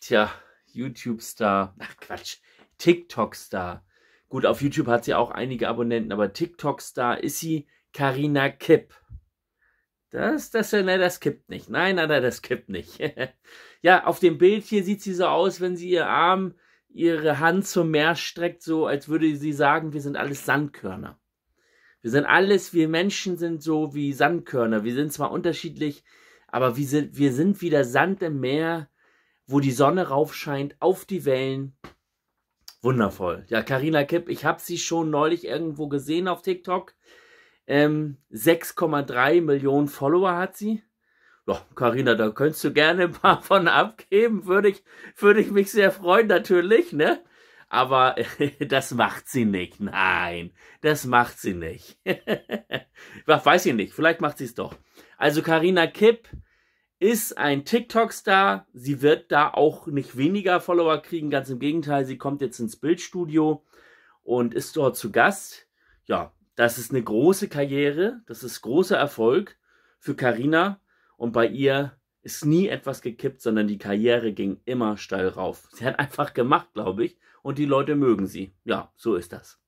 tja, YouTube-Star, ach Quatsch, TikTok-Star. Gut, auf YouTube hat sie auch einige Abonnenten, aber TikTok-Star ist sie Karina Kipp. Das, das, äh, nein, das kippt nicht. Nein, nein, nein, das kippt nicht. ja, auf dem Bild hier sieht sie so aus, wenn sie ihr Arm, ihre Hand zum Meer streckt, so als würde sie sagen, wir sind alles Sandkörner. Wir sind alles, wir Menschen sind so wie Sandkörner. Wir sind zwar unterschiedlich, aber wir sind, wir sind wie der Sand im Meer, wo die Sonne raufscheint auf die Wellen. Wundervoll. Ja, Karina Kipp, ich habe sie schon neulich irgendwo gesehen auf TikTok. Ähm, 6,3 Millionen Follower hat sie. Ja, Carina, da könntest du gerne ein paar von abgeben, würde ich, würde ich mich sehr freuen, natürlich, ne? Aber das macht sie nicht. Nein, das macht sie nicht. Weiß ich nicht, vielleicht macht sie es doch. Also Carina Kipp, ist ein TikTok-Star. Sie wird da auch nicht weniger Follower kriegen. Ganz im Gegenteil, sie kommt jetzt ins Bildstudio und ist dort zu Gast. Ja, das ist eine große Karriere. Das ist großer Erfolg für Carina. Und bei ihr ist nie etwas gekippt, sondern die Karriere ging immer steil rauf. Sie hat einfach gemacht, glaube ich. Und die Leute mögen sie. Ja, so ist das.